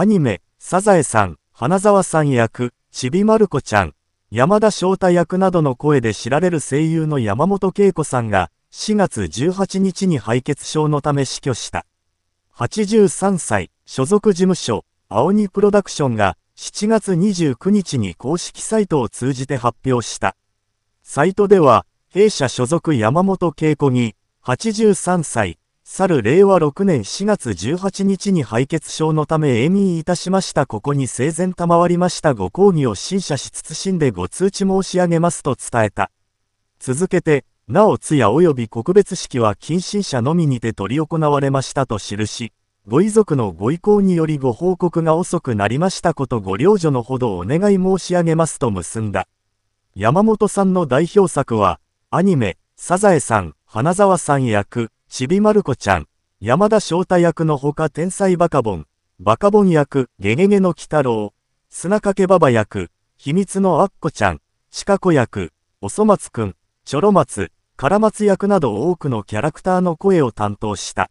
アニメ、サザエさん、花沢さん役、ちびまる子ちゃん、山田翔太役などの声で知られる声優の山本恵子さんが、4月18日に敗血症のため死去した。83歳、所属事務所、青鬼プロダクションが、7月29日に公式サイトを通じて発表した。サイトでは、弊社所属山本恵子に、83歳、去る令和6年4月18日に敗血症のため延命いたしましたここに生前賜りましたご抗議を審査し謹んでご通知申し上げますと伝えた。続けて、なお通夜及び告別式は近親者のみにて執り行われましたと記し、ご遺族のご意向によりご報告が遅くなりましたことご了女のほどお願い申し上げますと結んだ。山本さんの代表作は、アニメ、サザエさん、花沢さん役、ちびまる子ちゃん、山田翔太役のほか天才バカボン、バカボン役、ゲゲゲの鬼太郎、砂かけばば役、秘密のあっこちゃん、ちかこ役、おそ松くん、ちょろ松、から松役など多くのキャラクターの声を担当した。